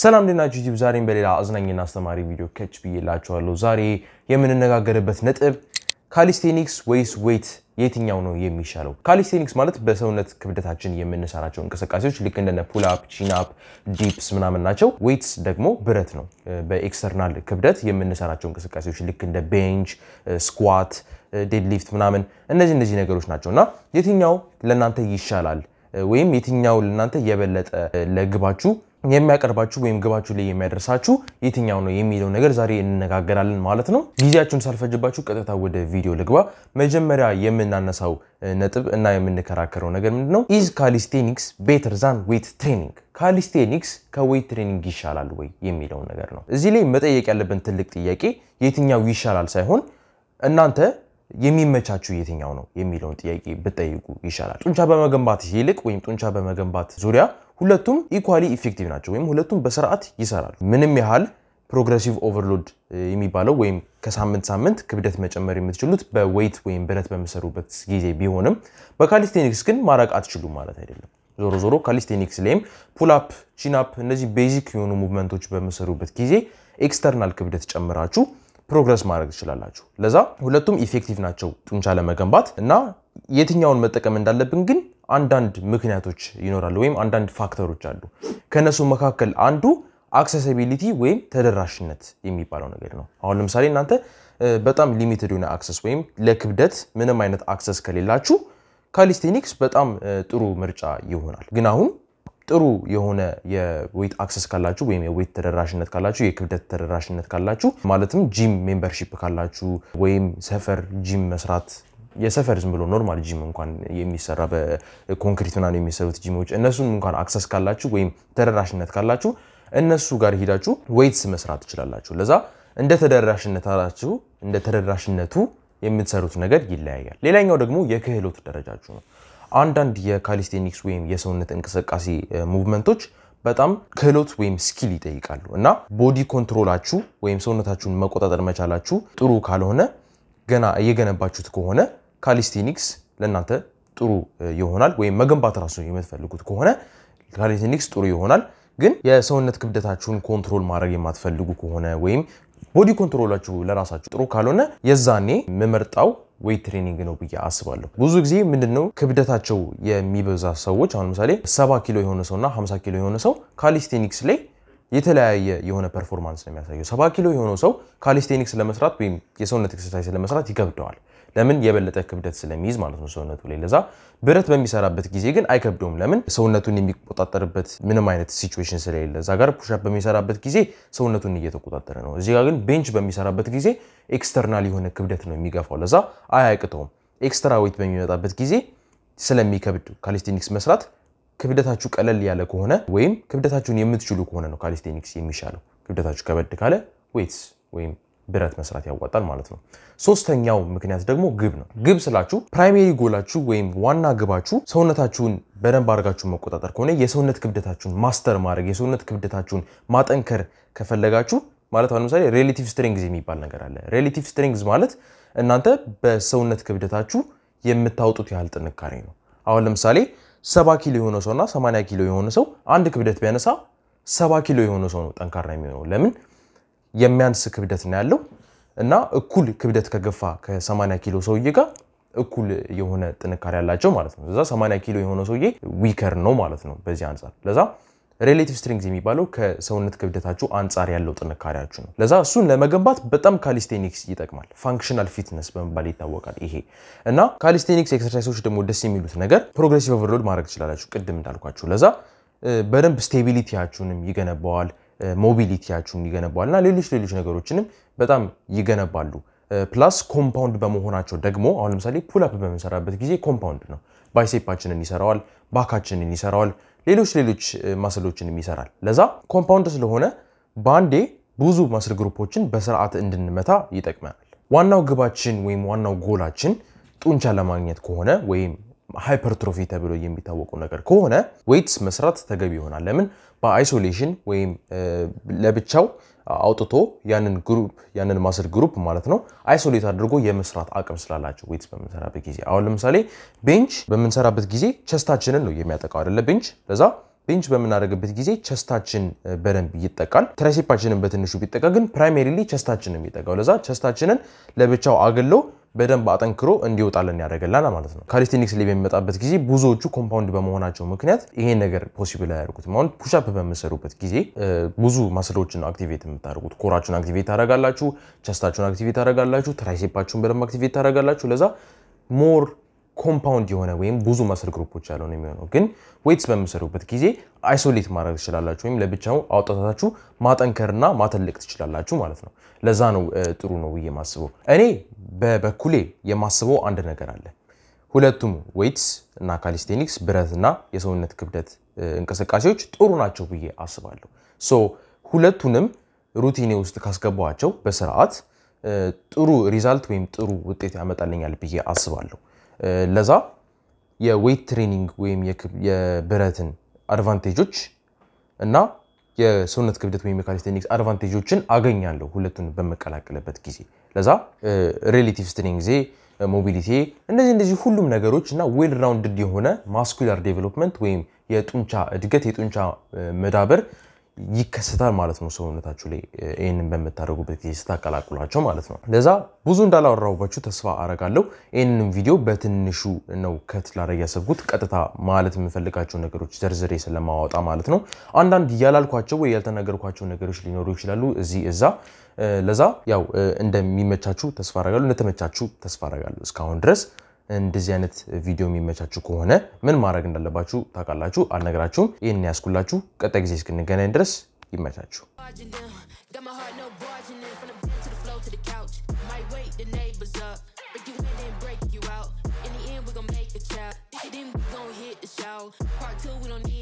ሰላም እንድናችሁ ዩቲዩብ፣ ዛሬም በሌላ አዝናኝና አስተማሪ ቪዲዮ ከች ብዬላችኋለሁ። ዛሬ የምንነጋገርበት ነጥብ ካሊስቴኒክስ ወይስ ዌይት የትኛው ነው የሚሻለው? ካሊስቴኒክስ ማለት በሰውነት ክብደታችን የምንሰራቸው እንቅስቃሴዎች ልክ እንደነ ፑልአፕ፣ ቺናፕ፣ ዲፕስ ምናምን ናቸው። ዌይትስ ደግሞ ብረት ነው። በኤክስተርናል ክብደት የምንሰራቸው እንቅስቃሴዎች ልክ እንደ ቤንች፣ ስኳት፣ ዴድሊፍት ምናምን እነዚህ እነዚህ ነገሮች ናቸው እና የትኛው ለእናንተ ይሻላል ወይም የትኛው ለእናንተ የበለጠ ለግባችሁ የሚያቀርባችሁ ወይም ግባችሁ ላይ የሚያደርሳችሁ የትኛው ነው የሚለው ነገር ዛሬ እንነጋገራለን ማለት ነው። ጊዜያችሁን ሳልፈጅባችሁ ቀጥታ ወደ ቪዲዮ ልግባ። መጀመሪያ የምናነሳው ነጥብ እና የምንከራከረው ነገር ምንድን ነው? ኢዝ ካሊስቴኒክስ ቤተር ዛን ዌት ትሬኒንግ ካሊስቴኒክስ ከዌት ትሬኒንግ ይሻላል ወይ የሚለው ነገር ነው። እዚህ ላይ መጠየቅ ያለብን ትልቅ ጥያቄ የትኛው ይሻላል ሳይሆን እናንተ የሚመቻችሁ የትኛው ነው የሚለውን ጥያቄ ብጠይቁ ይሻላል። ጡንቻ በመገንባት ይልቅ ወይም ጡንቻ በመገንባት ዙሪያ ሁለቱም ኢኳሊ ኢፌክቲቭ ናቸው ወይም ሁለቱም በስርዓት ይሰራሉ። ምንም ያህል ፕሮግረሲቭ ኦቨርሎድ የሚባለው ወይም ከሳምንት ሳምንት ክብደት መጨመር የምትችሉት በዌይት ወይም ብረት በምሰሩበት ጊዜ ቢሆንም በካሊስቴኒክስ ግን ማድረግ አትችሉም ማለት አይደለም። ዞሮ ዞሮ ካሊስቴኒክስ ላይም ፑልአፕ፣ ቺናፕ እነዚህ ቤዚክ የሆኑ ሙቭመንቶች በምሰሩበት ጊዜ ኤክስተርናል ክብደት ጨምራችሁ ፕሮግረስ ማድረግ ትችላላችሁ። ለዛ ሁለቱም ኢፌክቲቭ ናቸው ጡንቻ ለመገንባት እና የትኛውን መጠቀም እንዳለብን ግን አንዳንድ ምክንያቶች ይኖራሉ ወይም አንዳንድ ፋክተሮች አሉ። ከእነሱ መካከል አንዱ አክሰሲቢሊቲ ወይም ተደራሽነት የሚባለው ነገር ነው። አሁን ለምሳሌ እናንተ በጣም ሊሚትድ የሆነ አክሰስ ወይም ለክብደት ምንም አይነት አክሰስ ከሌላችሁ ካሊስቴኒክስ በጣም ጥሩ ምርጫ ይሆናል። ግን አሁን ጥሩ የሆነ የዌት አክሰስ ካላችሁ ወይም የዌት ተደራሽነት ካላችሁ፣ የክብደት ተደራሽነት ካላችሁ ማለትም ጂም ሜምበርሺፕ ካላችሁ ወይም ሰፈር ጂም መስራት የሰፈር ዝም ብሎ ኖርማል ጂም እንኳን የሚሰራ በኮንክሪት ምናምን የሚሰሩት ጂሞች እነሱን እንኳን አክሰስ ካላችሁ ወይም ተደራሽነት ካላችሁ እነሱ ጋር ሄዳችሁ ዌይትስ መስራት ትችላላችሁ። ለዛ እንደ ተደራሽነታችሁ እንደ ተደራሽነቱ የምትሰሩት ነገር ይለያያል። ሌላኛው ደግሞ የክህሎት ደረጃችሁ ነው። አንዳንድ የካሊስቴኒክስ ወይም የሰውነት እንቅስቃሴ ሙቭመንቶች በጣም ክህሎት ወይም ስኪል ይጠይቃሉ እና ቦዲ ኮንትሮላችሁ ወይም ሰውነታችሁን መቆጣጠር መቻላችሁ ጥሩ ካልሆነ ገና እየገነባችሁት ከሆነ ካሊስቴኒክስ ለእናንተ ጥሩ ይሆናል። ወይም መገንባት ራሱ የምትፈልጉት ከሆነ ካሊስቴኒክስ ጥሩ ይሆናል። ግን የሰውነት ክብደታችሁን ኮንትሮል ማድረግ የማትፈልጉ ከሆነ ወይም ቦዲ ኮንትሮላችሁ ለራሳችሁ ጥሩ ካልሆነ የዛኔ ምመርጣው ዌይት ትሬኒንግ ነው ብዬ አስባለሁ። ብዙ ጊዜ ምንድን ነው ክብደታቸው የሚበዛ ሰዎች አሁን ምሳሌ 70 ኪሎ የሆነ ሰውና 50 ኪሎ የሆነ ሰው ካሊስቴኒክስ ላይ የተለያየ የሆነ ፐርፎርማንስ ነው የሚያሳየው። ሰባ ኪሎ የሆነው ሰው ካሊስቴኒክስ ለመስራት ወይም የሰውነት ኤክሰርሳይዝ ለመስራት ይከብደዋል። ለምን? የበለጠ ክብደት ስለሚይዝ ማለት ነው ሰውነቱ ላይ። ለዛ ብረት በሚሰራበት ጊዜ ግን አይከብደውም። ለምን? ሰውነቱን የሚቆጣጠርበት ምንም አይነት ሲቹዌሽን ስለሌለ። እዛ ጋር ፑሻፕ በሚሰራበት ጊዜ ሰውነቱን እየተቆጣጠረ ነው። እዚጋ ግን ቤንች በሚሰራበት ጊዜ ኤክስተርናል የሆነ ክብደት ነው የሚገፋው። ለዛ አያቅተውም። ኤክስትራ ዌት በሚመጣበት ጊዜ ስለሚከብድ ካሊስቴኒክስ መስራት ክብደታችሁ ቀለል ያለ ከሆነ ወይም ክብደታችሁን የምትችሉ ከሆነ ነው ካሊስቴኒክስ የሚሻለው። ክብደታችሁ ከበድ ካለ ዌትስ ወይም ብረት መስራት ያዋጣል ማለት ነው። ሶስተኛው ምክንያት ደግሞ ግብ ነው። ግብ ስላችሁ ፕራይሜሪ ጎላችሁ ወይም ዋና ግባችሁ ሰውነታችሁን በደንብ አድርጋችሁ መቆጣጠር ከሆነ የሰውነት ክብደታችሁን ማስተር ማድረግ የሰውነት ክብደታችሁን ማጠንከር ከፈለጋችሁ ማለት አሁን ለምሳሌ ሬሌቲቭ ስትሪንግዝ የሚባል ነገር አለ። ሬሌቲቭ ስትሪንግዝ ማለት እናንተ በሰውነት ክብደታችሁ የምታወጡት ያህል ጥንካሬ ነው። አሁን ለምሳሌ ሰባ ኪሎ የሆነ ሰው እና ሰማንያ ኪሎ የሆነ ሰው አንድ ክብደት ቢያነሳ ሰባ ኪሎ የሆነ ሰው ነው ጠንካራ የሚሆነው። ለምን የሚያንስ ክብደት ነው ያለው እና እኩል ክብደት ከገፋ ከሰማንያ ኪሎ ሰውዬ ጋር እኩል የሆነ ጥንካሬ ያላቸው ማለት ነው። ለዛ ሰማንያ ኪሎ የሆነ ሰውዬ ዊከር ነው ማለት ነው በዚህ አንጻር ለዛ ሬሌቲቭ ስትሪንግዝ የሚባለው ከሰውነት ክብደታችሁ አንጻር ያለው ጥንካሬያችሁ ነው። ለዛ እሱን ለመገንባት በጣም ካሊስቴኒክስ ይጠቅማል። ፋንክሽናል ፊትነስ በመባል ይታወቃል ይሄ እና ካሊስቴኒክስ ኤክሰርሳይሶች ደግሞ ደስ የሚሉት ነገር ፕሮግሬሲቭ ኦቨርሎድ ማድረግ ትችላላችሁ፣ ቅድም እንዳልኳችሁ። ለዛ በደንብ ስቴቢሊቲያችሁንም ይገነባዋል፣ ሞቢሊቲያችሁን ይገነባዋል እና ሌሎች ሌሎች ነገሮችንም በጣም ይገነባሉ። ፕላስ ኮምፓውንድ በመሆናቸው ደግሞ አሁን ለምሳሌ ፑልአፕ በምንሰራበት ጊዜ ኮምፓውንድ ነው። ባይሴፓችንን ይሰራዋል፣ ባካችንን ይሰራዋል፣ ሌሎች ሌሎች ማስሎችንም ይሰራል። ለዛ ኮምፓውንድ ስለሆነ በአንዴ ብዙ ማስል ግሩፖችን በስርዓት እንድንመታ ይጠቅመናል። ዋናው ግባችን ወይም ዋናው ጎላችን ጡንቻ ለማግኘት ከሆነ ወይም ሃይፐርትሮፊ ተብሎ የሚታወቀው ነገር ከሆነ ዌይትስ መስራት ተገቢ ይሆናል። ለምን በአይሶሌሽን ወይም ለብቻው አውጥቶ ያንን ግሩፕ ያንን ማስል ግሩፕ ማለት ነው አይሶሌት አድርጎ የመስራት አቅም ስላላቸው ዌትስ በምንሰራበት ጊዜ አሁን ለምሳሌ ቤንች በምንሰራበት ጊዜ ቸስታችንን ነው የሚያጠቃው አይደለ ቤንች ለዛ ቤንች በምናደርግበት ጊዜ ቸስታችን በደንብ ይጠቃል። ትራይሴፓችንን በትንሹ ቢጠቃ ግን ፕራይሜሪሊ ቸስታችን ነው የሚጠቃው። ለዛ ቸስታችንን ለብቻው አግሎ በደንብ አጠንክሮ እንዲወጣልን ያደርግልናል ማለት ነው። ካሊስቴኒክስ ላይ በሚመጣበት ጊዜ ብዙዎቹ ኮምፓውንድ በመሆናቸው ምክንያት ይሄን ነገር ፖሲብል አያደርጉትም። አሁን ፑሻፕ በምሰሩበት ጊዜ ብዙ ማስሎችን አክቲቬት የምታደርጉት ኮራችሁን አክቲቬት ታደርጋላችሁ፣ ቸስታችሁን አክቲቬት ታደርጋላችሁ፣ ትራይሴፓችሁን በደንብ አክቲቬት ታደርጋላችሁ። ለዛ ሞር ኮምፓውንድ የሆነ ወይም ብዙ መስል ግሩፖች ያለው ነው የሚሆነው። ግን ዌትስ በምሰሩበት ጊዜ አይሶሌት ማድረግ ትችላላችሁ፣ ወይም ለብቻው አውጣታችሁ ማጠንከርና ማተልቅ ትችላላችሁ ማለት ነው። ለዛ ነው ጥሩ ነው ብዬ ማስበው እኔ በበኩሌ የማስበው አንድ ነገር አለ። ሁለቱም ዌትስ እና ካሊስቴኒክስ ብረትና የሰውነት ክብደት እንቅስቃሴዎች ጥሩ ናቸው ብዬ አስባለሁ። ሶ ሁለቱንም ሩቲኔ ውስጥ ካስገባቸው በስርዓት ጥሩ ሪዛልት ወይም ጥሩ ውጤት ያመጣልኛል ብዬ አስባለሁ። ለዛ የዌት ትሬኒንግ ወይም የብረትን አድቫንቴጆች እና የሰውነት ክብደት ወይም የካሊስቴኒክስ አድቫንቴጆችን አገኛለሁ ሁለቱን በመቀላቀልበት ጊዜ። ለዛ ሬሌቲቭ ዜ ሞቢሊቲ፣ እነዚህ እንደዚህ ሁሉም ነገሮች እና ዌል ራውንድድ የሆነ ማስኩላር ዴቨሎፕመንት ወይም የጡንቻ እድገት የጡንቻ መዳበር ይከሰታል ማለት ነው። ሰውነታችሁ ላይ ይህንን በምታደርጉበት ጊዜ ስታቀላቅሏቸው ማለት ነው። ለዛ ብዙ እንዳላወራሁባችሁ ተስፋ አረጋለሁ። ይህንን ቪዲዮ በትንሹ ነው ከት ላረግ ያሰብኩት፣ ቀጥታ ማለት የምፈልጋቸው ነገሮች ዘርዝሬ ስለማወጣ ማለት ነው። አንዳንድ ያላልኳቸው ወይ ያልተናገርኳቸው ነገሮች ሊኖሩ ይችላሉ እዚህ እዛ። ለዛ ያው እንደሚመቻችሁ ተስፋ አረጋለሁ፣ እንደተመቻችሁ ተስፋ አረጋለሁ እስካሁን ድረስ እንደዚህ አይነት ቪዲዮ የሚመቻችሁ ከሆነ ምን ማድረግ እንዳለባችሁ ታውቃላችሁ። አልነገራችሁም። ይህን ያስኩላችሁ። ቀጣይ ጊዜ እስክንገናኝ ድረስ ይመቻችሁ። Part two, we don't need